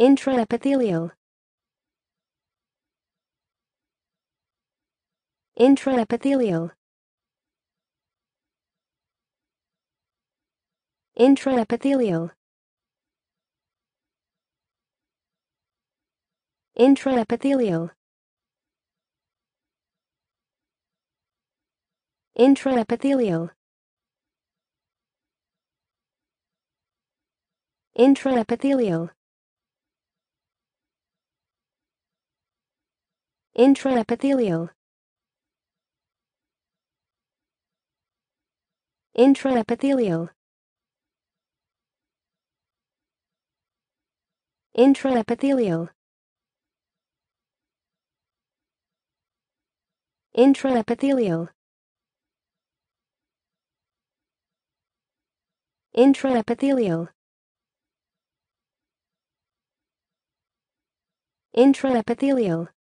intraepithelial intraepithelial intraepithelial intraepithelial intraepithelial intraepithelial intraepithelial intraepithelial intraepithelial intraepithelial intraepithelial intraepithelial